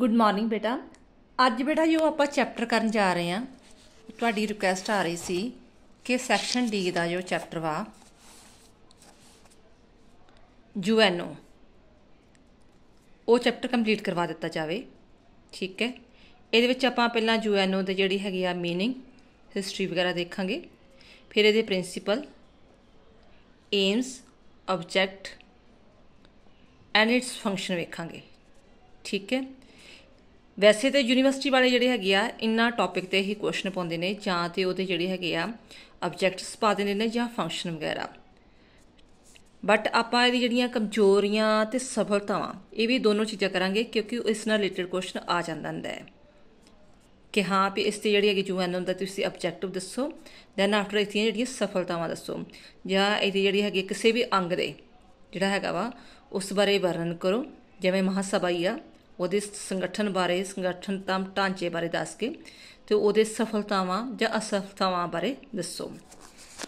good morning ਬੇਟਾ ਅੱਜ ਬੇਟਾ ਜੋ ਆਪਾਂ ਚੈਪਟਰ ਕਰਨ ਜਾ ਰਹੇ ਆ ਤੁਹਾਡੀ ਰਿਕੁਐਸਟ ਆ ਰਹੀ ਸੀ ਕਿ ਸੈਕਸ਼ਨ ਡੀ ਦਾ ਜੋ ਚੈਪਟਰ ਵਾ ਜੂਐਨਓ ਉਹ ਚੈਪਟਰ ਕੰਪਲੀਟ ਕਰਵਾ ਦਿੱਤਾ ਜਾਵੇ ਠੀਕ ਹੈ ਇਹਦੇ ਵਿੱਚ ਆਪਾਂ ਪਹਿਲਾਂ ਜੂਐਨਓ ਦੇ ਜਿਹੜੀ ਹੈਗੀ ਆ ਮੀਨਿੰਗ ਹਿਸਟਰੀ ਵਗੈਰਾ ਦੇਖਾਂਗੇ ਫਿਰ ਇਹਦੇ principal aims objective and its function ਵੇਖਾਂਗੇ ਠੀਕ ਹੈ ਵੈਸੇ ਤੇ ਯੂਨੀਵਰਸਿਟੀ ਵਾਲੇ ਜਿਹੜੇ ਹੈਗੇ ਆ ਇੰਨਾ ਟੌਪਿਕ ਤੇ ਹੀ ਕੁਐਸਚਨ ਪਾਉਂਦੇ ਨੇ ਜਾਂ ਤੇ ਉਹਦੇ ਜਿਹੜੇ ਹੈਗੇ ਆ ਆਬਜੈਕਟਸ ਪਾ ਦਿੰਦੇ ਨੇ ਜਾਂ ਫੰਕਸ਼ਨ ਵਗੈਰਾ ਬਟ ਆਪਾਂ ਇਹਦੀ ਜਿਹੜੀਆਂ ਕਮਜ਼ੋਰੀਆਂ ਤੇ ਸਫਲਤਾਵਾਂ ਇਹ ਵੀ ਦੋਨੋਂ ਚੀਜ਼ਾਂ ਕਰਾਂਗੇ ਕਿਉਂਕਿ ਇਸ ਨਾਲ ਰਿਲੇਟਡ ਕੁਐਸਚਨ ਆ ਜਾਂਦਾ ਹੁੰਦਾ ਹੈ ਕਿ ਹਾਂ ਵੀ ਇਸ ਤੇ ਜਿਹੜੀ ਹੈਗੀ ਜੂਐਨ ਹੁੰਦਾ ਤੁਸੀਂ ਆਬਜੈਕਟਿਵ ਦੱਸੋ ਦੈਨ ਆਫਟਰ ਇਸ ਦੀਆਂ ਜਿਹੜੀਆਂ ਸਫਲਤਾਵਾਂ ਦੱਸੋ ਜਾਂ ਇਹਦੀ ਜਿਹੜੀ ਹੈਗੀ ਕਿਸੇ ਵੀ ਅੰਗ ਦੇ ਜਿਹੜਾ ਹੈਗਾ ਵਾ ਉਸ ਬਾਰੇ ਵਰਣਨ ਕਰੋ ਜਿਵੇਂ ਮਹਾਸਭਾਈਆ ਉਹਦੇ ਸੰਗਠਨ ਬਾਰੇ ਸੰਗਠਨ ਤਾਂ ਢਾਂਚੇ ਬਾਰੇ ਦੱਸ ਕੇ ਤੇ ਉਹਦੇ ਸਫਲਤਾਵਾਂ ਜਾਂ ਅਸਫਲਤਾਵਾਂ ਬਾਰੇ ਦੱਸੋ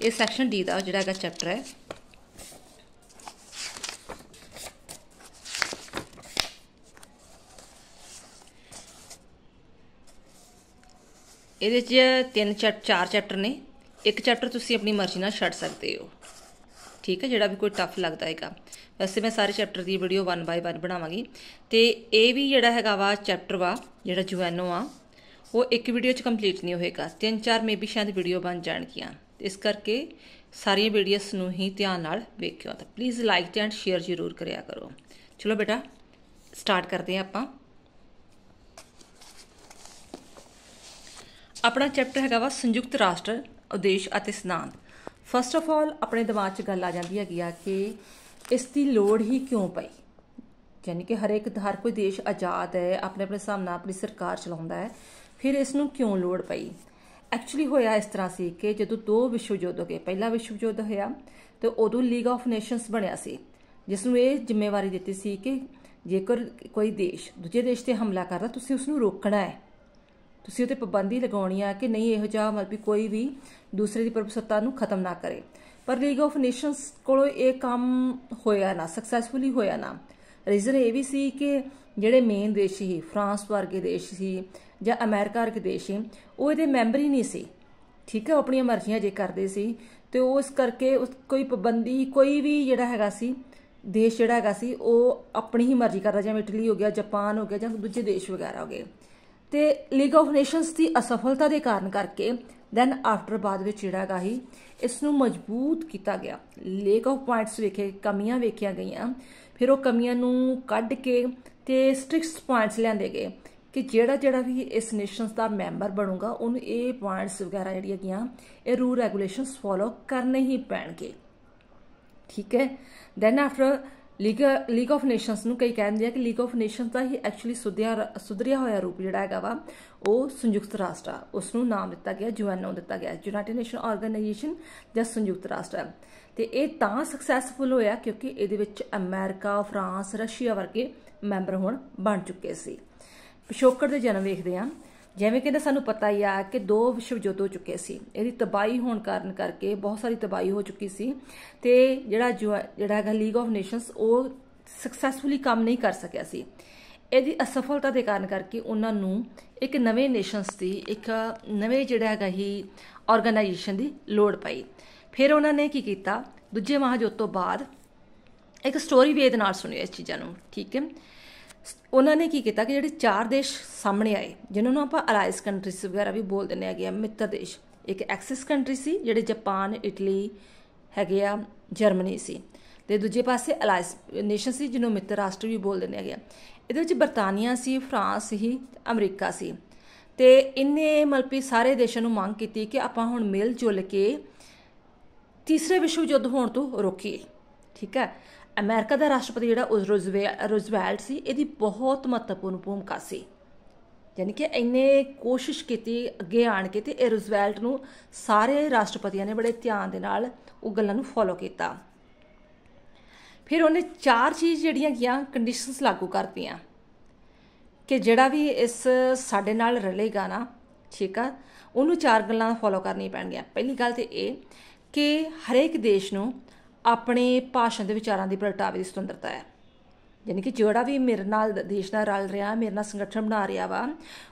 ਇਹ ਸੈਕਸ਼ਨ ਡੀ ਦਾ ਜਿਹੜਾ ਹੈਗਾ ਚੈਪਟਰ ਹੈ ਇਹਦੇ 'ਚ ਤਿੰਨ ਚਾਰ ਚੈਪਟਰ ਨੇ ਇੱਕ ਚੈਪਟਰ ਤੁਸੀਂ ਆਪਣੀ ਮਰਜ਼ੀ ਨਾਲ ਛੱਡ ਸਕਦੇ ਹੋ ਠੀਕ ਹੈ ਜਿਹੜਾ ਵੀ ਕੋਈ ਟਫ ਲੱਗਦਾ ਹੈਗਾ ਵੈਸੇ ਮੈਂ ਸਾਰੇ ਚੈਪਟਰ ਦੀ ਵੀਡੀਓ 1 ਬਾਈ 1 ਬਣਾਵਾਂਗੀ ਤੇ ਇਹ ਵੀ ਜਿਹੜਾ ਹੈਗਾ ਵਾ ਚੈਪਟਰ ਵਾ ਜਿਹੜਾ ਜੁਐਨੋ ਆ ਉਹ ਇੱਕ ਵੀਡੀਓ 'ਚ ਕੰਪਲੀਟ ਨਹੀਂ ਹੋਏਗਾ ਤਿੰਨ ਚਾਰ ਮੇਬੀ ਸ਼ਾਇਦ ਵੀਡੀਓ ਬਣ ਜਾਣਗੀਆਂ ਇਸ ਕਰਕੇ ਸਾਰੀਆਂ ਵੀਡੀਓਸ ਨੂੰ ਹੀ ਧਿਆਨ ਨਾਲ ਵੇਖਿਓ ਤਾਂ ਪਲੀਜ਼ ਲਾਈਕ ਐਂਡ ਸ਼ੇਅਰ ਜ਼ਰੂਰ ਕਰਿਆ ਕਰੋ ਚਲੋ ਬੇਟਾ ਸਟਾਰਟ ਕਰਦੇ ਹਾਂ ਆਪਾਂ ਆਪਣਾ ਚੈਪਟਰ ਹੈਗਾ ਵਾ ਸੰਯੁਕਤ ਰਾਸ਼ਟਰ ਉਦੇਸ਼ ਅਤੇ ਸਿਧਾਂਤ ਫਸਟ ਆਫ ਆਲ ਆਪਣੇ ਦਿਮਾਗ 'ਚ ਗੱਲ ਆ ਜਾਂਦੀ ਹੈਗੀ ਆ ਕਿ ਇਸ ਦੀ ਲੋੜ ਹੀ ਕਿਉਂ ਪਈ ਯਾਨੀ ਕਿ ਹਰ ਇੱਕ ਹਰ ਕੋਈ ਦੇਸ਼ ਆਜ਼ਾਦ ਹੈ ਆਪਣੇ ਆਪਣੇ ਹਿਸਾਬ ਨਾਲ ਆਪਣੀ ਸਰਕਾਰ ਚਲਾਉਂਦਾ ਹੈ ਫਿਰ ਇਸ ਨੂੰ ਕਿਉਂ ਲੋੜ ਪਈ ਐਕਚੁਅਲੀ ਹੋਇਆ ਇਸ ਤਰ੍ਹਾਂ ਸੀ ਕਿ ਜਦੋਂ ਦੋ ਵਿਸ਼ਵ ਯੁੱਧ ਹੋ ਗਏ ਪਹਿਲਾ ਵਿਸ਼ਵ ਯੁੱਧ ਹੋਇਆ ਤੇ ਉਦੋਂ ਲੀਗ ਆਫ ਨੇਸ਼ਨਸ ਬਣਿਆ ਸੀ ਜਿਸ ਨੂੰ ਇਹ ਜ਼ਿੰਮੇਵਾਰੀ ਦਿੱਤੀ ਸੀ ਕਿ ਜੇਕਰ ਕੋਈ ਦੇਸ਼ ਦੂਜੇ ਦੇਸ਼ ਤੇ ਹਮਲਾ ਕਰਦਾ ਤੁਸੀਂ ਉਸ ਨੂੰ ਰੋਕਣਾ ਹੈ ਤੁਸੀਂ ਉਤੇ ਪਾਬੰਦੀ ਲਗਾਉਣੀ ਆ ਕਿ ਨਹੀਂ ਇਹੋ ਜਿਹਾ ਮਤਲਬ ਕੋਈ ਵੀ ਦੂਸਰੇ ਦੀ ਪ੍ਰਭੂਸੱਤਾ ਨੂੰ ਖਤਮ ਨਾ ਕਰੇ ਪਰ ਲੀਗ ਆਫ ਨੇਸ਼ਨਸ ਕੋਲੋਂ ਇਹ ਕੰਮ ਹੋਇਆ ਨਾ ਸਕਸੈਸਫੁਲੀ ਹੋਇਆ ਨਾ ਰੀਜ਼ਨ ਇਹ ਵੀ ਸੀ ਕਿ ਜਿਹੜੇ ਮੇਨ ਦੇਸ਼ ਸੀ ਫਰਾਂਸ ਵਰਗੇ ਦੇਸ਼ ਸੀ ਜਾਂ ਅਮਰੀਕਾ ਵਰਗੇ ਦੇਸ਼ ਸੀ ਉਹ ਇਹਦੇ ਮੈਂਬਰ ਹੀ ਨਹੀਂ ਸੀ ਠੀਕ ਹੈ ਆਪਣੀਆਂ ਮਰਜ਼ੀਆਂ ਜੇ ਕਰਦੇ ਸੀ ਤੇ ਉਹ ਇਸ ਕਰਕੇ ਉਸ ਕੋਈ ਪਾਬੰਦੀ ਕੋਈ ਵੀ ਜਿਹੜਾ ਹੈਗਾ ਸੀ ਦੇਸ਼ ਜਿਹੜਾ ਹੈਗਾ ਸੀ ਉਹ ਆਪਣੀ ਹੀ ਮਰਜ਼ੀ ਕਰਦਾ ਜਿਵੇਂ ਇਟਲੀ ਹੋ ਗਿਆ ਜਾਪਾਨ ਹੋ ਗਿਆ ਜਾਂ ਦੂਜੇ ਦੇਸ਼ ਵਗੈਰਾ ਹੋ ਗਏ ਤੇ ਲੀਗ ਆਫ ਨੇਸ਼ਨਸ ਦੀ ਅਸਫਲਤਾ ਦੇ ਕਾਰਨ ਕਰਕੇ ਦੈਨ ਆਫਟਰ ਬਾਅਦ ਵਿੱਚ ਜਿਹੜਾ ਗਾਹੀ ਇਸ ਨੂੰ ਮਜ਼ਬੂਤ ਕੀਤਾ ਗਿਆ ਲੇਕ ਆਫ ਪੁਆਇੰਟਸ ਵੇਖੇ ਕਮੀਆਂ ਵੇਖੀਆਂ ਗਈਆਂ ਫਿਰ ਉਹ ਕਮੀਆਂ ਨੂੰ ਕੱਢ ਕੇ ਤੇ ਸਟ੍ਰਿਕਟ ਪੁਆਇੰਟਸ ਲਿਆਂਦੇ ਗਏ ਕਿ ਜਿਹੜਾ ਜਿਹੜਾ ਵੀ ਇਸ ਨੇਸ਼ਨਸ ਦਾ ਮੈਂਬਰ ਬਣੂਗਾ ਉਹਨੂੰ ਇਹ ਪੁਆਇੰਟਸ ਵਗੈਰਾ ਜਿਹੜੀਆਂ ਗਈਆਂ ਇਹ ਰੂਲ ਰੈਗੂਲੇਸ਼ਨਸ ਫੋਲੋ ਕਰਨੇ ਹੀ ਪੈਣਗੇ ਠੀਕ ਹੈ then after league of nations ਨੂੰ ਕਈ ਕਹਿੰਦੇ ਆ ਕਿ ਲੀਗ ਆਫ ਨੇਸ਼ਨਸ ਦਾ ਹੀ ਐਕਚੁਅਲੀ ਸੁਧਿਆ ਸੁਧਰਿਆ ਹੋਇਆ ਰੂਪ ਜਿਹੜਾ ਹੈਗਾ ਵਾ ਉਹ ਸੰਯੁਕਤ ਰਾਸ਼ਟਰ ਉਸ ਨੂੰ ਨਾਮ ਦਿੱਤਾ ਗਿਆ ਯੂਐਨਓ ਦਿੱਤਾ ਗਿਆ ਯੂਨਾਈਟਿਡ ਨੇਸ਼ਨ ਆਰਗੇਨਾਈਜੇਸ਼ਨ ਜਾਂ ਸੰਯੁਕਤ ਰਾਸ਼ਟਰ ਤੇ ਇਹ ਤਾਂ ਸਕਸੈਸਫੁਲ ਹੋਇਆ ਕਿਉਂਕਿ ਇਹਦੇ ਵਿੱਚ ਅਮਰੀਕਾ ਫਰਾਂਸ ਰਸ਼ੀਆ ਵਰਗੇ ਮੈਂਬਰ ਹੁਣ ਬਣ ਚੁੱਕੇ ਸੀ ਪਿਸ਼ੋਕਰ ਦੇ ਜਨਮ ਵੇਖਦੇ ਆਂ ਜਿਵੇਂ ਕਿ ਸਾਨੂੰ ਪਤਾ ਹੀ ਆ ਕਿ ਦੋ ਵਿਸ਼ਵ ਯੁੱਧ ਹੋ ਚੁੱਕੇ ਸੀ ਇਹਦੀ ਤਬਾਈ ਹੋਣ ਕਾਰਨ ਕਰਕੇ ਬਹੁਤ ਸਾਰੀ ਤਬਾਈ ਹੋ ਚੁੱਕੀ ਸੀ ਤੇ ਜਿਹੜਾ ਜਿਹੜਾ ਹੈਗਾ ਲੀਗ ਆਫ ਨੇਸ਼ਨਸ ਉਹ ਸਕਸੈਸਫੁਲੀ ਕੰਮ ਨਹੀਂ ਕਰ ਸਕਿਆ ਸੀ ਇਹਦੀ ਅਸਫਲਤਾ ਦੇ ਕਾਰਨ ਕਰਕੇ ਉਹਨਾਂ ਨੂੰ ਇੱਕ ਨਵੇਂ ਨੇਸ਼ਨਸ ਦੀ ਇੱਕ ਨਵੇਂ ਜਿਹੜਾ ਹੈਗਾ ਹੀ ਆਰਗੇਨਾਈਜੇਸ਼ਨ ਦੀ ਲੋੜ ਪਈ ਫਿਰ ਉਹਨਾਂ ਨੇ ਕੀ ਕੀਤਾ ਦੂਜੇ ਮਹਾਜੋਤ ਤੋਂ ਬਾਅਦ ਇੱਕ ਸਟੋਰੀ ਵੇਦ ਨਾਲ ਸੁਣਿਆ ਇਸ ਚੀਜ਼ਾਂ ਨੂੰ ਠੀਕ ਹੈ ਉਹਨਾਂ ਨੇ ਕੀ ਕੀਤਾ ਕਿ ਜਿਹੜੇ ਚਾਰ ਦੇਸ਼ ਸਾਹਮਣੇ ਆਏ ਜਿਨ੍ਹਾਂ ਨੂੰ ਆਪਾਂ ਅਲਾਈਸ ਕੰਟਰੀਸ ਵਗੈਰਾ ਵੀ ਬੋਲ ਦਿੰਦੇ ਹੈਗੇ ਆ ਮਿੱਤਰ ਦੇਸ਼ ਇੱਕ ਐਕਸਿਸ ਕੰਟਰੀ ਸੀ ਜਿਹੜੇ ਜਾਪਾਨ ਇਟਲੀ ਹੈਗੇ ਆ ਜਰਮਨੀ ਸੀ ਤੇ ਦੂਜੇ ਪਾਸੇ ਅਲਾਈਸ ਨੇਸ਼ਨ ਸੀ ਜਿਹਨੂੰ ਮਿੱਤਰ ਰਾਸ਼ਟਰ ਵੀ ਬੋਲ ਦਿੰਦੇ ਹੈਗੇ ਆ ਇਹਦੇ ਵਿੱਚ ਬਰਤਾਨੀਆ ਸੀ ਫਰਾਂਸ ਸੀ ਅਮਰੀਕਾ ਸੀ ਤੇ ਇੰਨੇ ਮਲਪੀ ਸਾਰੇ ਦੇਸ਼ਾਂ ਨੂੰ ਮੰਗ ਕੀਤੀ ਕਿ ਆਪਾਂ ਹੁਣ ਮਿਲ ਜੁਲ ਕੇ ਤੀਸਰੇ ਵਿਸ਼ਵ ਯੁੱਧ ਹੋਣ ਤੋਂ ਰੋਕੀਏ ਠੀਕ ਹੈ ਅਮਰੀਕਾ ਦਾ ਰਾਸ਼ਟਰਪਤੀ ਜਿਹੜਾ ਉਸ ਰੋਜ਼ਵੈਲਟ ਸੀ ਇਹਦੀ ਬਹੁਤ ਮਹੱਤਵਪੂਰਨ ਭੂਮਿਕਾ ਸੀ ਯਾਨੀ ਕਿ ਇਹਨੇ ਕੋਸ਼ਿਸ਼ ਕੀਤੀ ਅੱਗੇ ਆਣ ਕੇ ਤੇ ਇਹ ਰੋਜ਼ਵੈਲਟ ਨੂੰ ਸਾਰੇ ਰਾਸ਼ਟਰਪਤੀਆਂ ਨੇ ਬੜੇ ਧਿਆਨ ਦੇ ਨਾਲ ਉਹ ਗੱਲਾਂ ਨੂੰ ਫੋਲੋ ਕੀਤਾ ਫਿਰ ਉਹਨੇ ਚਾਰ ਚੀਜ਼ ਜਿਹੜੀਆਂ ਗਿਆ ਕੰਡੀਸ਼ਨਸ ਲਾਗੂ ਕਰਤੀਆਂ ਕਿ ਜਿਹੜਾ ਵੀ ਇਸ ਸਾਡੇ ਨਾਲ ਰਲੇਗਾ ਨਾ ਠੀਕ ਆ ਉਹਨੂੰ ਚਾਰ ਗੱਲਾਂ ਫੋਲੋ ਕਰਨੀ ਪੈਣਗੀਆਂ ਪਹਿਲੀ ਗੱਲ ਤੇ ਇਹ ਕਿ ਹਰੇਕ ਦੇਸ਼ ਨੂੰ ਆਪਣੇ ਭਾਸ਼ਣ ਦੇ ਵਿਚਾਰਾਂ ਦੀ ਪ੍ਰਗਟਾਵੇ ਦੀ ਸੁਤੰਤਰਤਾ ਹੈ ਯਾਨੀ ਕਿ ਜਿਹੜਾ ਵੀ ਮੇਰੇ ਨਾਲ ਦੇਸ਼ ਨਾਲ ਰਲ ਰਿਹਾ ਮੇਰੇ ਨਾਲ ਸੰਗਠਨ ਬਣਾ ਰਿਹਾ ਵਾ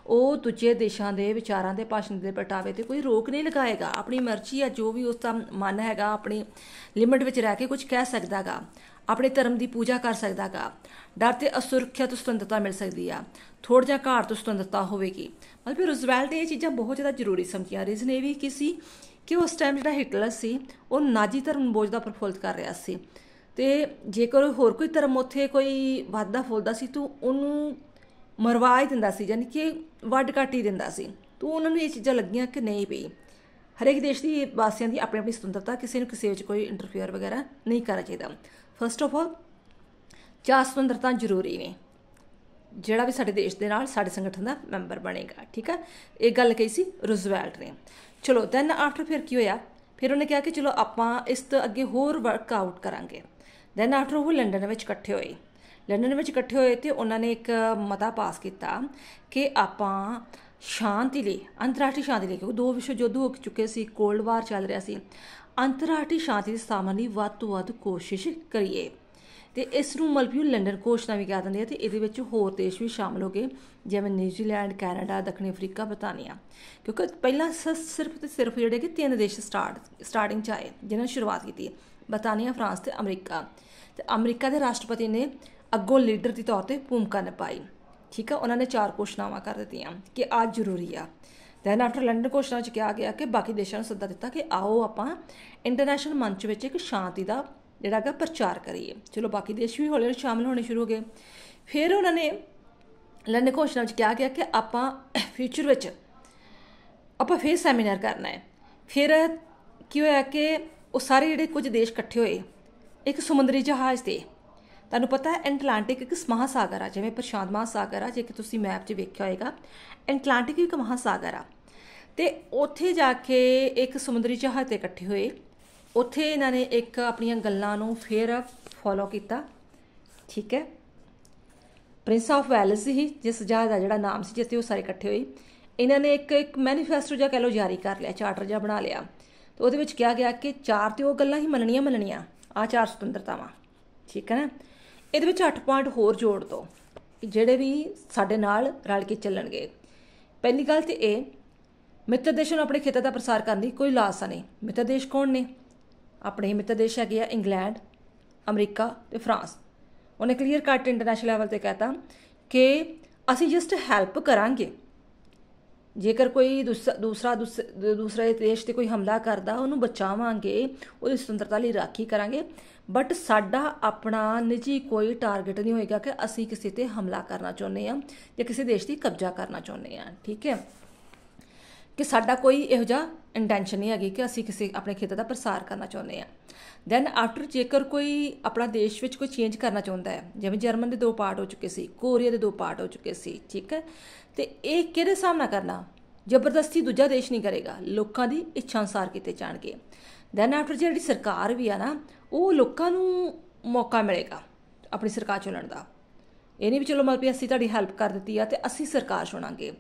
ਉਹ ਦੂਜੇ ਦੇਸ਼ਾਂ ਦੇ ਵਿਚਾਰਾਂ ਦੇ ਭਾਸ਼ਣ ਦੇ ਪ੍ਰਗਟਾਵੇ ਤੇ ਕੋਈ ਰੋਕ ਨਹੀਂ ਲਗਾਏਗਾ ਆਪਣੀ ਮਰਜ਼ੀ ਆ ਜੋ ਵੀ ਉਸ ਦਾ ਮਨ ਹੈਗਾ ਆਪਣੀ ਲਿਮਟ ਵਿੱਚ ਰਹਿ ਕੇ ਕੁਝ ਕਹਿ ਸਕਦਾਗਾ ਆਪਣੇ ਧਰਮ ਦੀ ਪੂਜਾ ਕਰ ਸਕਦਾਗਾ ਡਰ ਤੇ ਅਸੁਰੱਖਿਆ ਤੋਂ ਸੁਤੰਤਰਤਾ ਮਿਲ ਸਕਦੀ ਆ ਥੋੜਾ ਜਿਹਾ ਘਾਟ ਤੋਂ ਸੁਤੰਤਰਤਾ ਹੋਵੇਗੀ ਮਤਲਬ ਰੋਜ਼ਵੈਲਟ ਨੇ ਇਹ ਚੀਜ਼ਾਂ ਬਹੁਤ ਜ਼ਿਆਦਾ ਜ਼ਰੂਰੀ ਸਮਝੀਆਂ ਰੀਜ਼ਨ ਇਹ ਵੀ ਕਿਸੀ ਕਿ ਉਸ ਟਾਈਮ ਜਿਹੜਾ ਹਿਟਲਰ ਸੀ ਉਹ ਨਾਜੀ ਧਰਮ ਬੋਝ ਦਾ ਪ੍ਰਫੁੱਲਤ ਕਰ ਰਿਹਾ ਸੀ ਤੇ ਜੇਕਰ ਹੋਰ ਕੋਈ ਧਰਮ ਉੱਥੇ ਕੋਈ ਵਾਧਾ ਫੁੱਲਦਾ ਸੀ ਤੂੰ ਉਹਨੂੰ ਮਰਵਾ ਹੀ ਦਿੰਦਾ ਸੀ ਯਾਨੀ ਕਿ ਵੱਢ ਕੱਟ ਹੀ ਦਿੰਦਾ ਸੀ ਤੂੰ ਉਹਨਾਂ ਨੂੰ ਇਹ ਚੀਜ਼ਾਂ ਲੱਗੀਆਂ ਕਿ ਨਹੀਂ ਵੀ ਹਰੇਕ ਦੇਸ਼ ਦੀ ਵਾਸੀਆਂ ਦੀ ਆਪਣੀ ਆਪਣੀ ਸੁਤੰਤਰਤਾ ਕਿਸੇ ਨੂੰ ਕਿਸੇ ਵਿੱਚ ਕੋਈ ਇੰਟਰਫੇਅਰ ਵਗੈਰਾ ਨਹੀਂ ਕਰਨਾ ਚਾਹੀਦਾ ਫਰਸਟ ਆਫ ਆਲ ਚਾਰ ਸੁਤੰਤਰਤਾ ਜ਼ਰੂਰੀ ਨੇ ਜਿਹੜਾ ਵੀ ਸਾਡੇ ਦੇਸ਼ ਦੇ ਨਾਲ ਸਾਡੇ ਸੰਗਠਨ ਦਾ ਮੈਂਬਰ ਬਣੇਗਾ ਠੀਕ ਹੈ ਇਹ ਗੱਲ ਕਹੀ ਸੀ ਰੁਜ਼ਵੈਲਟ ਨੇ ਚਲੋ ਦੈਨ ਆਫਟਰ ਫਿਰ ਕੀ ਹੋਇਆ ਫਿਰ ਉਹਨੇ ਕਿਹਾ ਕਿ ਚਲੋ ਆਪਾਂ ਇਸ ਤੋਂ ਅੱਗੇ ਹੋਰ ਵਰਕਆਊਟ ਕਰਾਂਗੇ ਦੈਨ ਆਫਟਰ ਉਹ ਲੰਡਨ ਵਿੱਚ ਇਕੱਠੇ ਹੋਏ ਲੰਡਨ ਵਿੱਚ ਇਕੱਠੇ ਹੋਏ ਤੇ ਉਹਨਾਂ ਨੇ ਇੱਕ ਮਤਾ ਪਾਸ ਕੀਤਾ ਕਿ ਆਪਾਂ ਸ਼ਾਂਤੀ ਲਈ ਅੰਤਰਰਾਸ਼ਟਰੀ ਸ਼ਾਂਤੀ ਲਈ ਕਿਉਂਕਿ ਦੋ ਵਿਸ਼ਵ ਯੁੱਧ ਹੋ ਚੁੱਕੇ ਸੀ ਕੋਲਡ ਵਾਰ ਚੱਲ ਰਿਹਾ ਸੀ ਅੰਤਰਰਾਸ਼ਟਰੀ ਸ਼ਾਂਤੀ ਦੀ ਸਥਾਪਨਾ ਲਈ ਵੱਧ ਤੋਂ ਵੱਧ ਕੋਸ਼ਿਸ਼ ਕਰੀਏ ਤੇ ਇਸ ਨੂੰ ਮਲਬਿਊ ਲੰਡਨ ਘੋਸ਼ਣਾ ਵੀ ਕਹਿ ਦਿੰਦੇ ਆ ਤੇ ਇਹਦੇ ਵਿੱਚ ਹੋਰ ਦੇਸ਼ ਵੀ ਸ਼ਾਮਲ ਹੋ ਗਏ ਜਿਵੇਂ ਨਿਊਜ਼ੀਲੈਂਡ ਕੈਨੇਡਾ ਦੱਖਣੀ ਅਫਰੀਕਾ ਬਤਾਨੀਆ ਕਿਉਂਕਿ ਪਹਿਲਾਂ ਸਿਰਫ ਤੇ ਸਿਰਫ ਜਿਹੜੇ ਕਿ ਤਿੰਨ ਦੇਸ਼ ਸਟਾਰਟ ਸਟਾਰਟਿੰਗ ਚ ਆਏ ਜਿਨ੍ਹਾਂ ਨੇ ਸ਼ੁਰੂਆਤ ਕੀਤੀ ਹੈ ਬਰਤਾਨੀਆ ਫਰਾਂਸ ਤੇ ਅਮਰੀਕਾ ਤੇ ਅਮਰੀਕਾ ਦੇ ਰਾਸ਼ਟਰਪਤੀ ਨੇ ਅੱਗੋਂ ਲੀਡਰ ਦੀ ਤੌਰ ਤੇ ਭੂਮਿਕਾ ਨਿਭਾਈ ਠੀਕ ਹੈ ਉਹਨਾਂ ਨੇ ਚਾਰ ਘੋਸ਼ਣਾਵਾਂ ਕਰ ਦਿੱਤੀਆਂ ਕਿ ਆਹ ਜ਼ਰੂਰੀ ਆ ਦੈਨ ਆਫਟਰ ਲੰਡਨ ਘੋਸ਼ਣਾ ਚ ਕਿਹਾ ਗਿਆ ਕਿ ਬਾਕੀ ਦੇਸ਼ਾਂ ਨੂੰ ਸੱਦਾ ਦਿੱਤਾ ਕਿ ਆਓ ਆਪਾਂ ਇੰਟਰਨੈਸ਼ਨਲ ਮੰਚ ਵਿੱਚ ਇੱਕ ਸ਼ਾਂਤੀ ਦਾ ਜਿਹੜਾ ਕਿ ਪ੍ਰਚਾਰ ਕਰੀਏ ਚਲੋ ਬਾਕੀ ਦੇਸ਼ ਵੀ ਹੌਲੀ ਹੌਲੀ ਸ਼ਾਮਲ ਹੋਣੇ ਸ਼ੁਰੂ ਹੋ ਗਏ ਫਿਰ ਉਹਨਾਂ ਨੇ ਲੰਡਨ ਘੋਸ਼ਣਾ ਵਿੱਚ ਕਿਹਾ ਗਿਆ ਕਿ ਆਪਾਂ ਫਿਊਚਰ ਵਿੱਚ ਆਪਾਂ ਫੇਰ ਸੈਮੀਨਾਰ ਕਰਨਾ ਹੈ ਫਿਰ ਕੀ ਹੋਇਆ ਕਿ ਉਹ ਸਾਰੇ ਜਿਹੜੇ ਕੁਝ ਦੇਸ਼ ਇਕੱਠੇ ਹੋਏ ਇੱਕ ਸਮੁੰਦਰੀ ਜਹਾਜ਼ ਤੇ ਤੁਹਾਨੂੰ ਪਤਾ ਹੈ ਐਟਲਾਂਟਿਕ ਇੱਕ ਮਹਾਸਾਗਰ ਆ ਜਿਵੇਂ ਪ੍ਰਸ਼ਾਂਤ ਮਹਾਸਾਗਰ ਆ ਜੇ ਕਿ ਤੁਸੀਂ ਮੈਪ 'ਚ ਵੇਖਿਆ ਹੋਏਗਾ ਐਟਲਾਂਟਿਕ ਇੱਕ ਮਹਾਸਾਗਰ ਆ ਤੇ ਉੱਥੇ ਜਾ ਕੇ ਇੱਕ ਸਮੁੰਦਰੀ ਜਹਾਜ਼ ਤੇ ਇਕੱਠੇ ਹੋਏ ਉੱਥੇ ਇਹਨਾਂ ਨੇ ਇੱਕ ਆਪਣੀਆਂ ਗੱਲਾਂ ਨੂੰ ਫੇਰ ਫੋਲੋ ਕੀਤਾ ਠੀਕ ਹੈ ਪ੍ਰਿੰਸ ਆਫ ਵੈਲਸ ਹੀ ਜਿਸ ਜਹਾਜ਼ ਦਾ ਜਿਹੜਾ ਨਾਮ ਸੀ ਜਿੱਥੇ ਉਹ ਸਾਰੇ ਇਕੱਠੇ ਹੋਏ ਇਹਨਾਂ ਨੇ ਇੱਕ ਇੱਕ ਮੈਨੀਫੈਸਟੋ ਜਾਂ ਕਹਿ ਲੋ ਜਾਰੀ ਕਰ ਲਿਆ ਚਾਰਟਰ ਜਾਂ ਬਣਾ ਲਿਆ ਤੇ ਉਹਦੇ ਵਿੱਚ ਕਿਹਾ ਗਿਆ ਕਿ ਚਾਰ ਤੇ ਉਹ ਗੱਲਾਂ ਹੀ ਮੰਨਣੀਆਂ ਮੰਨਣੀਆਂ ਆ ਚਾਰ ਸੁਤੰਤਰਤਾਵਾਂ ਠੀਕ ਹੈ ਨਾ ਇਹਦੇ ਵਿੱਚ 8 ਪੁਆਇੰਟ ਹੋਰ ਜੋੜ ਦੋ ਜਿਹੜੇ ਵੀ ਸਾਡੇ ਨਾਲ ਰਲ ਕੇ ਚੱਲਣਗੇ ਪਹਿਲੀ ਗੱਲ ਤੇ ਇਹ ਮਿੱਤਰ ਦੇਸ਼ਾਂ ਨੂੰ ਆਪਣੇ ਖੇਤਰ ਦਾ ਪ੍ਰਸਾਰ ਕਰਨ ਦੀ ਕੋਈ ਲਾਸਾ ਨਹੀਂ ਮਿੱਤਰ ਦੇਸ਼ ਕੌਣ ਨੇ ਆਪਣੇ ਮਿੱਤਰ ਦੇਸ਼ ਹੈਗੇ ਆ ਇੰਗਲੈਂਡ ਅਮਰੀਕਾ ਤੇ ਫਰਾਂਸ ਉਹਨੇ ਕਲੀਅਰ ਕੱਟ ਇੰਟਰਨੈਸ਼ਨਲ ਲੈਵਲ ਤੇ ਕਹਤਾ ਕਿ ਅਸੀਂ ਜਸਟ ਹੈਲਪ ਕਰਾਂਗੇ ਜੇਕਰ ਕੋਈ ਦੂਸਰਾ ਦੂਸਰਾ ਦੇਸ਼ ਤੇ ਕੋਈ ਹਮਲਾ ਕਰਦਾ ਉਹਨੂੰ ਬਚਾਵਾਂਗੇ ਉਹਦੀ ਸੁਤੰਤਰਤਾ ਲਈ ਰਾਖੀ ਕਰਾਂਗੇ ਬਟ ਸਾਡਾ ਆਪਣਾ ਨਿੱਜੀ ਕੋਈ ਟਾਰਗੇਟ ਨਹੀਂ ਹੋਏਗਾ ਕਿ ਅਸੀਂ ਕਿਸੇ ਤੇ ਹਮਲਾ ਕਰਨਾ ਚਾਹੁੰਦੇ ਆ ਜਾਂ ਕਿਸੇ ਦੇਸ਼ ਦੀ ਕਬਜ਼ਾ ਕਰਨਾ ਚਾਹੁੰਦੇ ਆ ਠੀਕ ਹੈ ਕਿ ਸਾਡਾ ਕੋਈ ਇਹੋ ਜਿਹਾ ਇੰਟੈਂਸ਼ਨ ਨਹੀਂ ਹੈਗੀ ਕਿ ਅਸੀਂ ਕਿਸੇ ਆਪਣੇ ਖੇਤਰ ਦਾ ਪ੍ਰਸਾਰ ਕਰਨਾ ਚਾਹੁੰਦੇ ਆ ਦੈਨ ਆਫਟਰ ਜੇਕਰ ਕੋਈ ਆਪਣਾ ਦੇਸ਼ ਵਿੱਚ ਕੋਈ ਚੇਂਜ ਕਰਨਾ ਚਾਹੁੰਦਾ ਹੈ ਜਿਵੇਂ ਜਰਮਨ ਦੇ ਦੋ ਪਾਰਟ ਹੋ ਚੁੱਕੇ ਸੀ ਕੋਰੀਆ ਦੇ ਦੋ ਪਾਰਟ ਹੋ ਚੁੱਕੇ ਸੀ ਠੀਕ ਹੈ ਤੇ ਇਹ ਕਿਹਦੇ ਸਾਹਮਣਾ ਕਰਨਾ ਜ਼ਬਰਦਸਤੀ ਦੂਜਾ ਦੇਸ਼ ਨਹੀਂ ਕਰੇਗਾ ਲੋਕਾਂ ਦੀ ਇੱਛਾ ਅਨਸਾਰ ਕੀਤੇ ਜਾਣਗੇ ਦੈਨ ਆਫਟਰ ਜਿਹੜੀ ਸਰਕਾਰ ਵੀ ਆ ਨਾ ਉਹ ਲੋਕਾਂ ਨੂੰ ਮੌਕਾ ਮਿਲੇਗਾ ਆਪਣੀ ਸਰਕਾਰ ਚੁਣਨ ਦਾ ਇਹ ਨਹੀਂ ਵੀ ਚਲੋ ਮਤਲਬ ਅਸੀਂ ਤੁਹਾਡੀ ਹੈਲਪ ਕਰ ਦਿੱਤੀ ਆ ਤੇ ਅਸੀਂ ਸਰਕਾਰ ਚੁਣਾਂਗੇ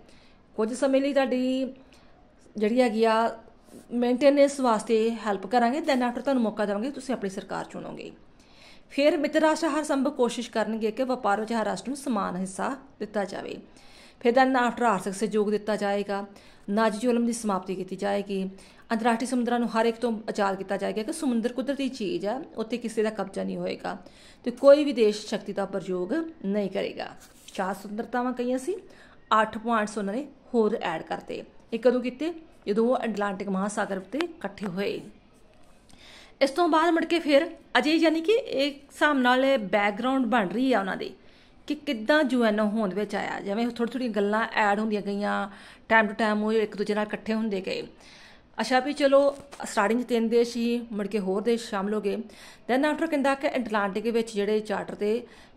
ਕੁਝ ਸਮੇਂ ਲਈ ਤੁਹਾਡੀ ਜਿਹੜੀ ਹੈਗੀ ਆ ਮੇਨਟੇਨੈਂਸ ਵਾਸਤੇ ਹੈਲਪ ਕਰਾਂਗੇ ਦੈਨ ਆਫਟਰ ਤੁਹਾਨੂੰ ਮੌਕਾ ਦੇਵਾਂਗੇ ਤੁਸੀਂ ਆਪਣੀ ਸਰਕਾਰ ਚੁਣੋਗੇ ਫਿਰ ਮਿੱਤਰ ਰਾਸ਼ਟਰ ਹਰ ਸੰਭਵ ਕੋਸ਼ਿਸ਼ ਕਰਨਗੇ ਕਿ ਵਪਾਰ ਵਿੱਚ ਹਰ ਰਾਸ਼ਟਰ ਨੂੰ ਸਮਾਨ ਹਿੱਸਾ ਦਿੱਤਾ ਜਾਵੇ ਫਿਰ ਦੈਨ ਆਫਟਰ ਆਰਥਿਕ ਸਹਿਯੋਗ ਦਿੱਤਾ ਜਾਏਗਾ ਨਾਜੀ ਜ਼ੁਲਮ ਦੀ ਸਮਾਪਤੀ ਕੀਤੀ ਜਾਏਗੀ ਅੰਤਰਰਾਸ਼ਟਰੀ ਸਮੁੰਦਰਾਂ ਨੂੰ ਹਰ ਇੱਕ ਤੋਂ ਆਜ਼ਾਦ ਕੀਤਾ ਜਾਏਗਾ ਕਿ ਸਮੁੰਦਰ ਕੁਦਰਤੀ ਚੀਜ਼ ਹੈ ਉੱਥੇ ਕਿਸੇ ਦਾ ਕਬਜ਼ਾ ਨਹੀਂ ਹੋਏਗਾ ਤੇ ਕੋਈ ਵੀ ਦੇਸ਼ ਸ਼ਕਤੀ ਦਾ ਪ੍ਰਯੋਗ ਨਹੀਂ ਕਰੇਗਾ ਚਾਰ ਸੁੰਦਰਤਾਵਾਂ ਕਹੀਆਂ ਸੀ 8 ਪੁਆਇੰਟਸ ਉਹਨਾਂ ਨੇ ਹੋਰ ਐਡ ਕਰਤੇ ਇਹ ਕਦੋਂ ਕੀਤੇ ਜਦੋਂ ਉਹ ਐਟਲਾਂਟਿਕ ਮਹਾਸਾਗਰ ਤੇ ਇਕੱਠੇ ਹੋਏ ਇਸ ਤੋਂ ਬਾਅਦ ਮੜ ਕੇ ਫਿਰ ਅਜੇ ਯਾਨੀ ਕਿ ਇੱਕ ਸਾਮ ਨਾਲ ਬੈਕਗ੍ਰਾਉਂਡ ਬਣ ਰਹੀ ਆ ਉਹਨਾਂ ਦੇ ਕਿ ਕਿੱਦਾਂ ਜੁਐਨੋ ਹੋਂਦ ਵਿੱਚ ਆਇਆ ਜਿਵੇਂ ਥੋੜੀ ਥੋੜੀ ਗੱਲਾਂ ਐਡ ਹੁੰਦੀਆਂ ਗਈਆਂ ਟਾਈਮ ਟੂ ਟਾਈਮ ਉਹ ਇੱਕ ਦੂਜੇ ਨਾਲ ਇਕੱਠੇ ਹੁੰਦੇ ਗਏ ਅੱਛਾ ਵੀ ਚਲੋ ਸਟਾਰਟਿੰਗ 'ਚ ਤਿੰਨ ਦੇਸ਼ ਹੀ ਮੁੜ ਕੇ ਹੋਰ ਦੇਸ਼ ਸ਼ਾਮਲ ਹੋ ਗਏ ਦੈਨ ਆਫਟਰ ਕਹਿੰਦਾ ਕਿ ਐਟਲਾਂਟਿਕ ਵਿੱਚ ਜਿਹੜੇ ਚਾਰਟਰ ਤੇ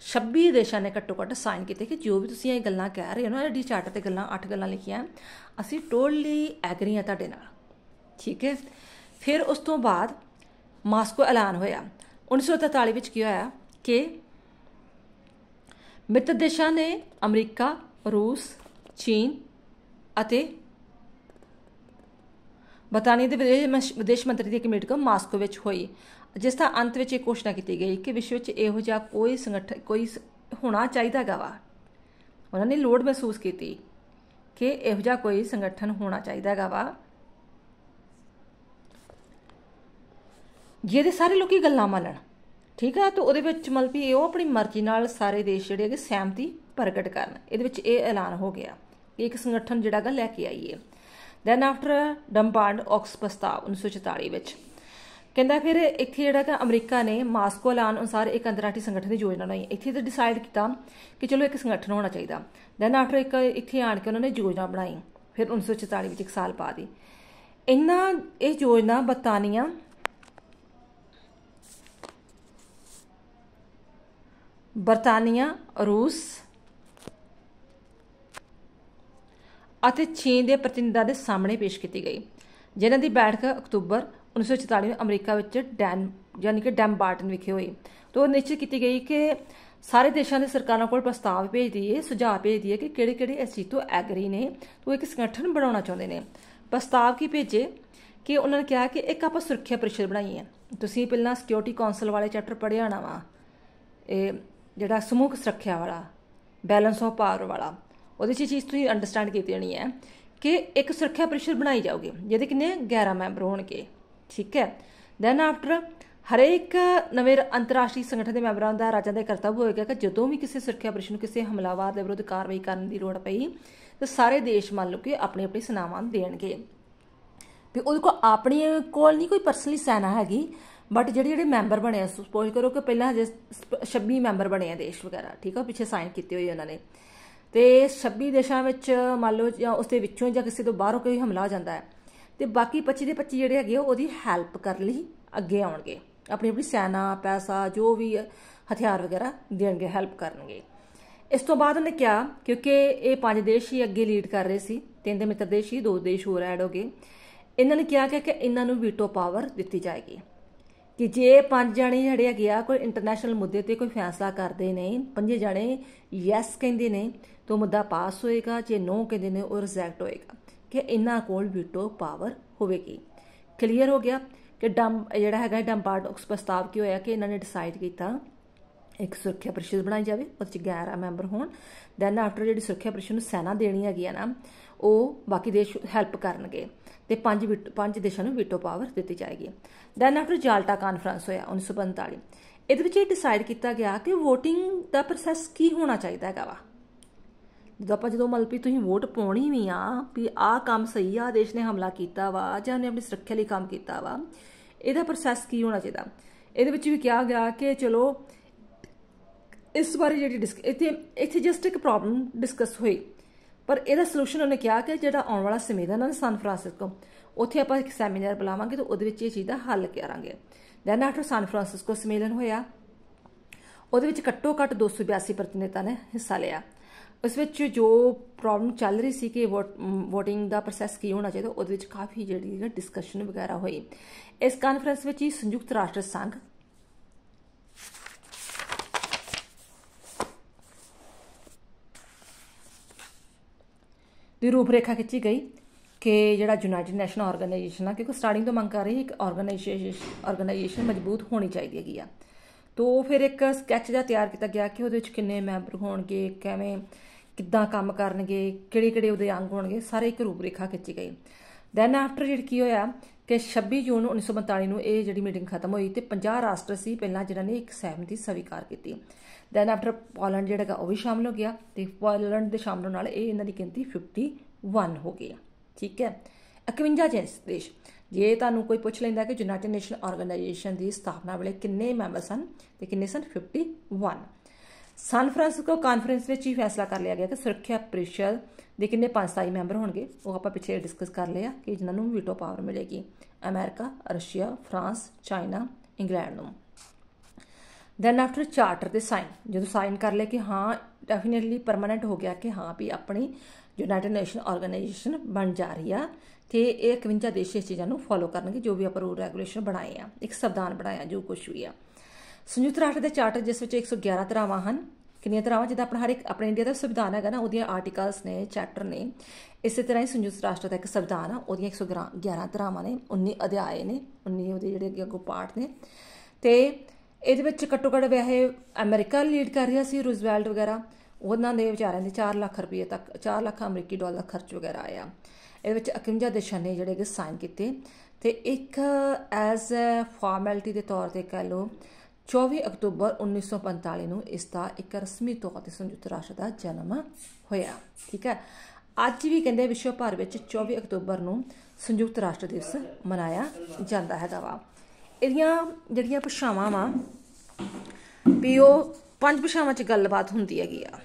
26 ਦੇਸ਼ਾਂ ਨੇ ਘੱਟੋ ਘੱਟ ਸਾਈਨ ਕੀਤੇ ਕਿ ਜੋ ਵੀ ਤੁਸੀਂ ਇਹ ਗੱਲਾਂ ਕਹਿ ਰਹੇ ਹੋ ਨਾ ਜਿਹੜੀ ਚਾਰਟਰ ਤੇ ਗੱਲਾਂ ਅੱਠ ਗੱਲਾਂ ਲਿਖੀਆਂ ਅਸੀਂ ਟੋਟਲੀ ਐਗਰੀ ਆ ਤੁਹਾਡੇ ਨਾਲ ਠੀਕ ਹੈ ਫਿਰ ਉਸ ਤੋਂ ਬਾਅਦ ਮਾਸਕੋ ਐਲਾਨ ਹੋਇਆ 1943 ਵਿੱਚ ਕੀ ਹੋਇਆ ਕਿ ਮਿੱਤਰ ਦੇਸ਼ਾਂ ਨੇ ਅਮਰੀਕਾ ਰੂਸ ਚੀਨ ਅਤੇ ਬਤਾਨੀ ਦੇ ਵਿਦੇਸ਼ ਮੰਤਰੀ ਦੀ ਇੱਕ ਮੀਟਿੰਗ ਮਾਸਕੋ ਵਿੱਚ ਹੋਈ ਜਿਸ ਦਾ ਅੰਤ ਵਿੱਚ ਇਹ ਘੋਸ਼ਣਾ ਕੀਤੀ ਗਈ ਕਿ ਵਿਸ਼ਵ ਵਿੱਚ ਇਹੋ ਜਿਹਾ ਕੋਈ ਸੰਗਠਨ ਕੋਈ ਹੋਣਾ ਚਾਹੀਦਾ ਵਾ ਉਹਨਾਂ ਨੇ ਲੋੜ ਮਹਿਸੂਸ ਕੀਤੀ ਕਿ ਇਹੋ ਜਿਹਾ ਕੋਈ ਸੰਗਠਨ ਹੋਣਾ ਚਾਹੀਦਾ ਵਾ ਜਿਹਦੇ ਸਾਰੇ ਲੋਕੀ ਗੱਲਾਂ ਮੰਨਣ ਠੀਕ ਆ ਤਾਂ ਉਹਦੇ ਵਿੱਚ ਮਤਲਬ ਵੀ ਉਹ ਆਪਣੀ ਮਰਜ਼ੀ ਨਾਲ ਸਾਰੇ ਦੇਸ਼ ਜਿਹੜੇ ਹੈਗੇ ਸਹਿਮਤੀ ਪ੍ਰਗਟ ਕਰਨ ਇਹਦੇ ਵਿੱਚ ਇਹ ਐਲਾਨ ਹੋ ਗਿਆ ਕਿ ਇੱਕ ਸੰਗਠਨ ਜਿਹੜਾ ਗੱਲ ਲੈ ਕੇ ਆਈਏ ਦੈਨ ਆਫਟਰ ਡੰਪਾਂਡ ਆਕਸ ਪ੍ਰਸਤਾਵ 1944 ਵਿੱਚ ਕਹਿੰਦਾ ਫਿਰ ਇੱਥੇ ਜਿਹੜਾ ਕਿ ਅਮਰੀਕਾ ਨੇ ਮਾਸਕੋ ਐਲਾਨ ਅਨੁਸਾਰ ਇੱਕ ਅੰਤਰਰਾਸ਼ਟਰੀ ਸੰਗਠਨ ਦੀ ਯੋਜਨਾ ਬਣਾਈ ਇੱਥੇ ਤੇ ਡਿਸਾਈਡ ਕੀਤਾ ਕਿ ਚਲੋ ਇੱਕ ਸੰਗਠਨ ਹੋਣਾ ਚਾਹੀਦਾ ਦੈਨ ਆਫਟਰ ਇੱਕ ਇੱਥੇ ਆਣ ਕੇ ਉਹਨਾਂ ਨੇ ਯੋਜਨਾ ਬਣਾਈ ਫਿਰ 1944 ਵਿੱਚ ਇੱਕ ਸਾਲ ਪਾ ਦੀ ਇੰਨਾ ਇਹ ਯੋਜਨਾ ਬਤਾਨੀਆਂ ਬਰਤਾਨੀਆ ਰੂਸ ਅਤੇ ਚੀਨ ਦੇ ਪ੍ਰਤੀਨਿਧਾਂ ਦੇ ਸਾਹਮਣੇ ਪੇਸ਼ ਕੀਤੀ ਗਈ ਜਿਨ੍ਹਾਂ ਦੀ ਬੈਠਕ ਅਕਤੂਬਰ 1944 ਨੂੰ ਅਮਰੀਕਾ ਵਿੱਚ ਡੈਨ ਯਾਨੀ ਕਿ ਡੈਮਬਾਰਟਨ ਵਿਖੇ ਹੋਈ ਤੋਂ ਨਿਸ਼ਚਿਤ ਕੀਤੀ ਗਈ ਕਿ ਸਾਰੇ ਦੇਸ਼ਾਂ ਦੇ ਸਰਕਾਰਾਂ ਕੋਲ ਪ੍ਰਸਤਾਵ ਭੇਜ ਦਈਏ ਸੁਝਾਅ ਭੇਜ ਦਈਏ ਕਿ ਕਿਹੜੇ ਕਿਹੜੇ ਇਸ ਚੀਜ਼ ਤੋਂ ਐਗਰੀ ਨੇ ਤੋਂ ਇੱਕ ਸੰਗਠਨ ਬਣਾਉਣਾ ਚਾਹੁੰਦੇ ਨੇ ਪ੍ਰਸਤਾਵ ਕੀ ਭੇਜੇ ਕਿ ਉਹਨਾਂ ਨੇ ਕਿਹਾ ਕਿ ਇੱਕ ਆਪਾਂ ਸੁਰੱਖਿਆ ਪਰਿਸ਼ਦ ਬਣਾਈ ਹੈ ਤੁਸੀਂ ਪਹਿਲਾਂ ਸਿਕਿਉਰਿਟੀ ਕਾਉਂਸਲ ਵਾਲੇ ਚੈਪਟਰ ਪੜ੍ਹਿਆ ਹੋਣਾ ਵਾ ਇਹ ਜਿਹੜਾ ਸਮੂਹ ਸੁਰੱਖਿਆ ਵਾਲਾ ਬੈਲੈਂਸ ਆਫ ਪਾਵਰ ਵਾਲਾ ਉਹਦੇ 'ਚ ਚੀਜ਼ ਤੁਸੀਂ ਅੰਡਰਸਟੈਂਡ ਕੀਤੀ ਜਾਣੀ ਹੈ ਕਿ ਇੱਕ ਸੁਰੱਖਿਆ ਪਰਿਸ਼ਦ ਬਣਾਈ ਜਾਊਗੀ ਜਿਹਦੇ ਕਿੰਨੇ 11 ਮੈਂਬਰ ਹੋਣਗੇ ਠੀਕ ਹੈ ਦੈਨ ਆਫਟਰ ਹਰੇਕ ਨਵੇਂ ਅੰਤਰਰਾਸ਼ਟਰੀ ਸੰਗਠਨ ਦੇ ਮੈਂਬਰਾਂ ਦਾ ਰਾਜਾਂ ਦਾ ਕਰਤੱਵ ਹੋਏਗਾ ਕਿ ਜਦੋਂ ਵੀ ਕਿਸੇ ਸੁਰੱਖਿਆ ਪਰਿਸ਼ਦ ਨੂੰ ਕਿਸੇ ਹਮਲਾਵਰ ਦੇ ਵਿਰੁੱਧ ਕਾਰਵਾਈ ਕਰਨ ਦੀ ਲੋੜ ਪਈ ਤਾਂ ਸਾਰੇ ਦੇਸ਼ ਮੰਨ ਲਓ ਕਿ ਆਪਣੀ ਆਪਣੀ ਸਨਾਵਾਂ ਦੇਣਗੇ ਵੀ ਉਹਦੇ ਕੋਲ ਆਪਣੀ ਕੋਲ ਨਹੀਂ ਕੋਈ ਪਰਸਨਲੀ ਸੈਨਾ ਹੈਗੀ ਬਟ ਜਿਹੜੇ ਜਿਹੜੇ ਮੈਂਬਰ ਬਣੇ ਆ ਸਪੋਜ਼ ਕਰੋ ਕਿ ਪਹਿਲਾਂ ਜੇ 26 ਮੈਂਬਰ ਬਣੇ ਆ ਦੇਸ਼ ਵਗੈਰਾ ਠੀਕ ਆ ਪਿੱਛੇ ਸਾਈਨ ਕੀਤੇ ਹੋਏ ਉਹਨਾਂ ਨੇ ਤੇ 26 ਦੇਸ਼ਾਂ ਵਿੱਚ ਮੰਨ ਲਓ ਜਾਂ ਉਸ ਦੇ ਵਿੱਚੋਂ ਜਾਂ ਕਿਸੇ ਤੋਂ ਬਾਹਰੋਂ ਕੋਈ ਹਮਲਾ ਜਾਂਦਾ ਹੈ ਤੇ ਬਾਕੀ 25 ਦੇ 25 ਜਿਹੜੇ ਹੈਗੇ ਉਹਦੀ ਹੈਲਪ ਕਰਨ ਲਈ ਅੱਗੇ ਆਉਣਗੇ ਆਪਣੀ ਆਪਣੀ ਸੈਨਾ ਪੈਸਾ ਜੋ ਵੀ ਹਥਿਆਰ ਵਗੈਰਾ ਦੇਣਗੇ ਹੈਲਪ ਕਰਨਗੇ ਇਸ ਤੋਂ ਬਾਅਦ ਉਹਨੇ ਕਿਹਾ ਕਿਉਂਕਿ ਇਹ ਪੰਜ ਦੇਸ਼ ਹੀ ਅੱਗੇ ਲੀਡ ਕਰ ਰਹੇ ਸੀ ਤਿੰਨ ਦੇ ਮਿੱਤਰ ਦੇਸ਼ ਹੀ ਦੋ ਦੇਸ਼ ਹੋਰ ਐਡ ਹੋ ਗਏ ਇਹਨਾਂ ਨੇ ਕਿਹਾ ਕਿ ਇਹਨਾਂ ਨੂੰ ਵੀਟੋ ਪਾਵਰ ਦਿੱਤੀ ਜਾਏਗੀ ਕਿ ਜੇ ਪੰਜ ਜਣੇ ਜਿਹੜੇ ਆ ਗਿਆ ਕੋਈ ਇੰਟਰਨੈਸ਼ਨਲ ਮੁੱਦੇ ਤੇ ਕੋਈ ਫੈਸਲਾ ਕਰਦੇ ਨੇ ਪੰਜੇ ਜਣੇ ਯੈਸ ਕਹਿੰਦੇ ਨੇ ਤਾਂ ਮੁੱਦਾ ਪਾਸ ਹੋਏਗਾ ਜੇ ਨੋ ਕਹਿੰਦੇ ਨੇ ਉਹ ਰਿਜੈਕਟ ਹੋਏਗਾ ਕਿ ਇਹਨਾਂ ਕੋਲ ਵੀਟੋ ਪਾਵਰ ਹੋਵੇਗੀ ਕਲੀਅਰ ਹੋ ਗਿਆ ਕਿ ਡੰਮ ਜਿਹੜਾ ਹੈਗਾ ਡੰਪਾਰਟ ਪ੍ਰਸਤਾਵ ਕੀ ਹੋਇਆ ਕਿ ਇਹਨਾਂ ਨੇ ਡਿਸਾਈਡ ਕੀਤਾ ਇੱਕ ਸੁਰੱਖਿਆ ਪਰਿਸ਼ਦ ਬਣਾਈ ਜਾਵੇ ਉਹ ਚ 11 ਮੈਂਬਰ ਹੋਣ ਦੈਨ ਆਫਟਰ ਜਿਹੜੀ ਸੁਰੱਖਿਆ ਪਰਿਸ਼ਦ ਨੂੰ ਸੈਨਾ ਦੇਣੀ ਹੈਗੀ ਆ ਨਾ ਉਹ ਬਾਕੀ ਦੇਸ਼ ਹੈਲਪ ਕਰਨਗੇ ਤੇ ਪੰਜ ਪੰਜ ਦੇਸ਼ਾਂ ਨੂੰ ਵੀਟੋ ਪਾਵਰ ਦਿੱਤੀ ਜਾਏਗੀ ਦੈਨ ਆਫਟਰ ਜਾਲਟਾ ਕਾਨਫਰੰਸ ਹੋਇਆ 1945 ਇਹਦੇ ਵਿੱਚ ਇਹ ਡਿਸਾਈਡ ਕੀਤਾ ਗਿਆ ਕਿ VOTING ਦਾ ਪ੍ਰੋਸੈਸ ਕੀ ਹੋਣਾ ਚਾਹੀਦਾ ਹੈਗਾ ਵਾ ਜਦੋਂ ਆਪਾਂ ਜਦੋਂ ਮਲਪੀ ਤੁਸੀਂ ਵੋਟ ਪਾਉਣੀ ਵੀ ਆ ਵੀ ਆਹ ਕੰਮ ਸਹੀ ਆ ਦੇਸ਼ ਨੇ ਹਮਲਾ ਕੀਤਾ ਵਾ ਜਾਂ ਉਹਨੇ ਆਪਣੀ ਸੁਰੱਖਿਆ ਲਈ ਕੰਮ ਕੀਤਾ ਵਾ ਇਹਦਾ ਪ੍ਰੋਸੈਸ ਕੀ ਹੋਣਾ ਚਾਹੀਦਾ ਇਹਦੇ ਵਿੱਚ ਵੀ ਕਿਹਾ ਗਿਆ ਕਿ ਚਲੋ ਇਸ ਵਾਰ ਜਿਹੜੀ ਇੱਥੇ ਇੱਥੇ ਜਸਟ ਇੱਕ ਪ੍ਰੋਬਲਮ ਡਿਸਕਸ ਹੋਈ ਪਰ ਇਹਦਾ ਸੋਲੂਸ਼ਨ ਉਹਨੇ ਕਿਹਾ ਕਿ ਜਿਹੜਾ ਆਉਣ ਵਾਲਾ ਸੰਮੇਲਨ ਹੈ ਸਨ ਫਰਾਂਸਿਸਕੋ ਉੱਥੇ ਆਪਾਂ ਇੱਕ ਸੈਮੀਨਾਰ ਬੁਲਾਵਾਂਗੇ ਤੇ ਉਹਦੇ ਵਿੱਚ ਇਹ ਚੀਜ਼ ਦਾ ਹੱਲ ਕਰਾਂਗੇ ਦੈਨ ਆਫਟਰ ਸਨ ਫਰਾਂਸਿਸਕੋ ਸੰਮੇਲਨ ਹੋਇਆ ਉਹਦੇ ਵਿੱਚ ਘੱਟੋ ਘੱਟ 282 ਪ੍ਰਤੀਨਿਧਾਂ ਨੇ ਹਿੱਸਾ ਲਿਆ ਉਸ ਵਿੱਚ ਜੋ ਪ੍ਰੋਬਲਮ ਚੱਲ ਰਹੀ ਸੀ ਕਿ ਵੋਟਿੰਗ ਦਾ ਪ੍ਰੋਸੈਸ ਕੀ ਹੋਣਾ ਚਾਹੀਦਾ ਉਹਦੇ ਵਿੱਚ ਕਾਫੀ ਜਿਹੜੀ ਡਿਸਕਸ਼ਨ ਵਗੈਰਾ ਹੋਈ ਇਸ ਕਾਨਫਰੰਸ ਵਿੱਚ ਹੀ ਸੰਯੁਕਤ ਰਾਸ਼ਟਰ ਸੰਘ ਦੀ ਰੂਪਰੇਖਾ ਖਿੱਚੀ ਗਈ ਕਿ ਜਿਹੜਾ ਯੂਨਾਈਟਿਡ ਨੈਸ਼ਨਲ ਆਰਗੇਨਾਈਜੇਸ਼ਨ ਆ ਕਿਉਂਕਿ ਸਟਾਰਟਿੰਗ ਤੋਂ ਮੰਗ ਕਰ ਰਹੀ ਇੱਕ ਆਰਗੇਨਾਈਜੇਸ਼ਨ ਆਰਗੇਨਾਈਜੇਸ਼ਨ ਮਜ਼ਬੂਤ ਹੋਣੀ ਚਾਹੀਦੀ ਹੈਗੀ ਆ ਤੋਂ ਫਿਰ ਇੱਕ ਸਕੈਚ ਦਾ ਤਿਆਰ ਕੀਤਾ ਗਿਆ ਕਿ ਉਹਦੇ ਵਿੱਚ ਕਿੰਨੇ ਮੈਂਬਰ ਹੋਣਗੇ ਕਿਵੇਂ ਕਿੱਦਾਂ ਕੰਮ ਕਰਨਗੇ ਕਿਹੜੇ ਕਿਹੜੇ ਉਹਦੇ ਅੰਗ ਹੋਣਗੇ ਸਾਰੇ ਇੱਕ ਰੂਪਰੇਖਾ ਖਿੱਚੀ ਗਈ ਦੈਨ ਆਫਟਰ ਜਿਹੜੀ ਕੀ ਹੋਇਆ ਕਿ 26 ਜੂਨ 1947 ਨੂੰ ਇਹ ਜਿਹੜੀ ਮੀਟਿੰਗ ਖਤਮ ਹੋਈ ਤੇ 50 ਰਾਸ਼ਟਰ ਸੀ ਪਹਿਲਾਂ ਜਿਨ੍ਹਾਂ ਨੇ ਇੱਕ ਸਹਿਮਤੀ ਸਵੀਕਾਰ ਕੀਤੀ ਦੈਨ ਆਫਟਰ ਪੋਲੈਂਡ ਜਿਹੜਾ ਉਹ ਵੀ ਸ਼ਾਮਲ ਹੋ ਗਿਆ ਤੇ ਪੋਲੈਂਡ ਦੇ ਸ਼ਾਮਲ ਹੋਣ ਨਾਲ ਇਹ ਇਹਨਾਂ ਦੀ ਗਿਣਤੀ 51 ਹੋ ਗਈ ਠੀਕ ਹੈ 51 ਦੇਸ਼ ਜੇ ਤੁਹਾਨੂੰ ਕੋਈ ਪੁੱਛ ਲੈਂਦਾ ਕਿ ਯੂਨਾਈਟਿਡ ਨੇਸ਼ਨ ਆਰਗੇਨਾਈਜੇਸ਼ਨ ਦੀ ਸਥਾਪਨਾ ਵੇਲੇ ਕਿੰਨੇ ਮੈਂਬਰ ਸਨ ਤੇ ਕਿੰਨੇ ਸਨ 51 ਸਨ ਫਰਾਂਸਿਸਕੋ ਕਾਨਫਰੰਸ ਵਿੱਚ ਹੀ ਫੈਸਲਾ ਕਰ ਲਿਆ ਗਿਆ ਕਿ ਸੁਰੱਖਿਆ ਪ੍ਰੀਸ਼ਦ ਦੇ ਕਿੰਨੇ 5 ਸਾਈ ਮੈਂਬਰ ਹੋਣਗੇ ਉਹ ਆਪਾਂ ਪਿੱਛੇ ਡਿਸਕਸ ਕਰ ਲਿਆ ਕਿ ਜਿਨ੍ਹਾਂ ਨੂੰ ਵੀਟੋ ਪਾਵਰ ਮਿਲੇਗੀ America Russia France China England ਨੂੰ ਦੈਨ ਆਫਟਰ ਚਾਰਟਰ ਤੇ ਸਾਈਨ ਜਦੋਂ ਸਾਈਨ ਕਰ ਲਿਆ ਕਿ ਹਾਂ ਡੈਫੀਨਿਟਲੀ ਪਰਮਨੈਂਟ ਹੋ ਗਿਆ ਕਿ ਹਾਂ ਵੀ ਆਪਣੀ ਯੂਨਾਈਟਿਡ ਨੇਸ਼ਨ ਆਰਗੇਨਾਈਜੇਸ਼ਨ ਬਣ ਜਾ ਰਹੀ ਆ ਤੇ ਇਹ 51 ਦੇਸ਼ ਇਸ ਚੀਜ਼ਾਂ ਨੂੰ ਫੋਲੋ ਕਰਨਗੇ ਜੋ ਵੀ ਆਪਾਂ ਰੂਲ ਰੈਗੂਲੇਸ਼ਨ ਬਣਾਏ ਆ ਇੱਕ ਸਬਦਾਨ ਬਣਾਇਆ ਜੋ ਕੁਝ ਵੀ ਆ ਸੰਯੁਕਤ ਰਾਸ਼ਟਰ ਦੇ ਚਾਰਟਰ ਜਿਸ ਵਿੱਚ 111 ਧਾਰਾਵਾਂ ਹਨ ਕਿੰਨੀਆਂ ਧਾਰਾਵਾਂ ਜਿੱਦਾਂ ਆਪਣਾ ਹਰ ਇੱਕ ਆਪਣੇ ਇੰਡੀਆ ਦਾ ਸੰਵਿਧਾਨ ਹੈਗਾ ਨਾ ਉਹਦੀਆਂ ਆਰਟੀਕਲਸ ਨੇ ਚੈਪਟਰ ਨੇ ਇਸੇ ਤਰ੍ਹਾਂ ਹੀ ਸੰਯੁਕਤ ਰਾਸ਼ਟਰ ਦਾ ਇੱਕ ਸੰਵਿਧਾਨ ਆ ਉਹਦੀਆਂ 111 ਧਾਰਾਵਾਂ ਨੇ 19 ਅਧਿਆਏ ਨੇ 19 ਉਹਦੇ ਜਿਹੜੇ ਅੱਗੇ ਪਾਰਟ ਨੇ ਤੇ ਇਹਦੇ ਵਿੱਚ ਘੱਟੋ ਘੱਟ ਵਿਆਹੇ ਅਮਰੀਕਾ ਲੀਡ ਕਰ ਰਿਹਾ ਸੀ ਰੂਜ਼ਵੈਲਟ ਵਗੈਰਾ ਉਹਨਾਂ ਦੇ ਵਿਚਾਰਿਆਂ ਦੇ 4 ਲੱਖ ਰੁਪਏ ਤੱਕ 4 ਲੱਖ ਅਮਰੀਕੀ ਡਾਲਰ ਖਰਚ ਵਗੈਰਾ ਆਇਆ ਇਹਦੇ ਵਿੱਚ 51 ਦੇਸ਼ਾਂ ਨੇ ਜਿਹੜੇ ਕਿ ਸਾਈਨ ਕੀਤੇ ਤੇ ਇੱਕ ਐਜ਼ ਫਾਰਮੈਲਿਟੀ ਦੇ ਤੌਰ ਤੇ ਕਹ ਲਓ 24 ਅਕਤੂਬਰ 1945 ਨੂੰ ਇਸ ਦਾ ਇੱਕ ਰਸਮੀ ਤੌਰ ਤੇ ਸੰਯੁਕਤ ਰਾਸ਼ਟਰ ਦਾ ਜਨਮ ਹੋਇਆ ਠੀਕ ਹੈ ਅੱਜ ਵੀ ਕਹਿੰਦੇ ਵਿਸ਼ਵ ਭਰ ਵਿੱਚ 24 ਅਕਤੂਬਰ ਨੂੰ ਸੰਯੁਕਤ ਰਾਸ਼ਟਰ ਦਿਵਸ ਮਨਾਇਆ ਜਾਂਦਾ ਹੈਗਾ ਵਾ ਇਹਦੀਆਂ ਜਿਹੜੀਆਂ ਭਾਸ਼ਾਵਾਂ ਵਾ ਵੀ ਉਹ ਪੰਜ ਭਾਸ਼ਾਵਾਂ 'ਚ ਗੱਲਬਾਤ ਹੁੰਦੀ ਹੈਗੀ ਆ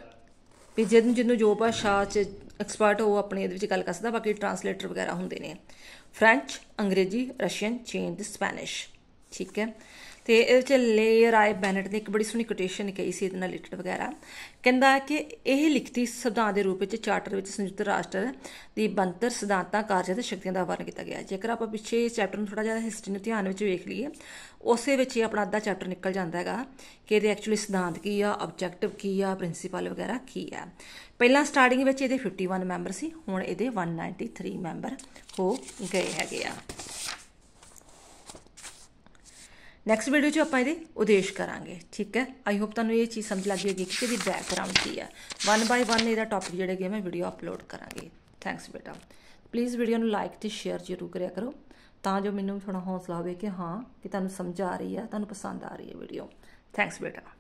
ਵੀ ਜਿੰਨ ਨੂੰ ਜੋ ਭਾਸ਼ਾ 'ਚ ਐਕਸਪਰਟ ਹੋ ਆਪਣੇ ਇਹਦੇ ਵਿੱਚ ਗੱਲ ਕਰ ਸਕਦਾ ਬਾਕੀ ਟਰਾਂਸਲੇਟਰ ਵਗੈਰਾ ਹੁੰਦੇ ਨੇ ਫ੍ਰੈਂਚ ਅੰਗਰੇਜ਼ੀ ਰਸ਼ੀਅਨ ਚੀਨ ਤੇ ਸਪੈਨਿਸ਼ ਠੀਕ ਹੈ ਤੇ ਇਹਦੇ ਚ ਲੇ ਰਾਏ ਬੈਨਟ ਨੇ ਇੱਕ ਬੜੀ ਸੋਹਣੀ ਕੋਟੇਸ਼ਨ ਕਹੀ ਸੀ ਇਹਦੇ ਨਾਲ ਰਿਲੇਟਡ ਵਗੈਰਾ ਕਹਿੰਦਾ ਕਿ ਇਹ ਲਿਖਤੀ ਸਿਧਾਂਤ ਦੇ ਰੂਪ ਵਿੱਚ ਚਾਰਟਰ ਵਿੱਚ ਸੰਯੁਕਤ ਰਾਸ਼ਟਰ ਦੀ ਬੰਤਰ ਸਿਧਾਂਤਾਂ ਕਾਰਜ ਅਤੇ ਸ਼ਕਤੀਆਂ ਦਾ ਵਰਣਨ ਕੀਤਾ ਗਿਆ ਜੇਕਰ ਆਪਾਂ ਪਿੱਛੇ ਚੈਪਟਰ ਨੂੰ ਥੋੜਾ ਜਿਆਦਾ ਹਿਸਟਰੀ ਨੂੰ ਧਿਆਨ ਵਿੱਚ ਵੇਖ ਲਈਏ ਉਸੇ ਵਿੱਚ ਹੀ ਆਪਣਾ ਅੱਧਾ ਚੈਪਟਰ ਨਿਕਲ ਜਾਂਦਾ ਹੈਗਾ ਕਿ ਇਹਦੇ ਐਕਚੁਅਲੀ ਸਿਧਾਂਤ ਕੀ ਆ ਆਬਜੈਕਟਿਵ ਕੀ ਆ ਪ੍ਰਿੰਸੀਪਲ ਵਗੈਰਾ ਕੀ ਆ ਪਹਿਲਾਂ ਸਟਾਰਟਿੰਗ ਵਿੱਚ ਇਹਦੇ 51 ਮੈਂਬਰ ਸੀ ਹੁਣ ਇਹਦੇ 193 ਮੈਂਬਰ ਹੋ ਗਏ ਹੈਗੇ ਆ ਨੈਕਸਟ ਵੀਡੀਓ 'ਚ ਆਪਾਂ ਇਹਦੇ ਉਦੇਸ਼ ਕਰਾਂਗੇ ਠੀਕ ਹੈ ਆਈ ਹੋਪ ਤੁਹਾਨੂੰ ਇਹ ਚੀਜ਼ ਸਮਝ ਲੱਗ ਗਈ ਕਿ ਇਹਦੀ ਬੈਕਗ੍ਰਾਉਂਡ ਕੀ ਹੈ ਵਨ ਬਾਈ ਵਨ ਇਹਦਾ ਟੌਪਿਕ ਜਿਹੜੇ ਗਏ ਮੈਂ ਵੀਡੀਓ ਅਪਲੋਡ ਕਰਾਂਗੇ ਥੈਂਕਸ ਬੇਟਾ ਪਲੀਜ਼ ਵੀਡੀਓ ਨੂੰ ਲਾਈਕ ਤੇ ਸ਼ੇਅਰ ਜ਼ਰੂਰ ਕਰਿਆ ਕਰੋ ਤਾਂ ਜੋ ਮੈਨੂੰ ਥੋੜਾ ਹੌਸਲਾ ਹੋਵੇ ਕਿ ਹਾਂ ਕਿ ਤੁਹਾਨੂੰ ਸਮਝ ਆ ਰਹੀ ਹੈ ਤੁਹਾਨੂੰ ਪਸੰਦ ਆ ਰਹੀ ਹੈ ਵੀਡੀਓ ਥੈਂਕਸ ਬੇਟਾ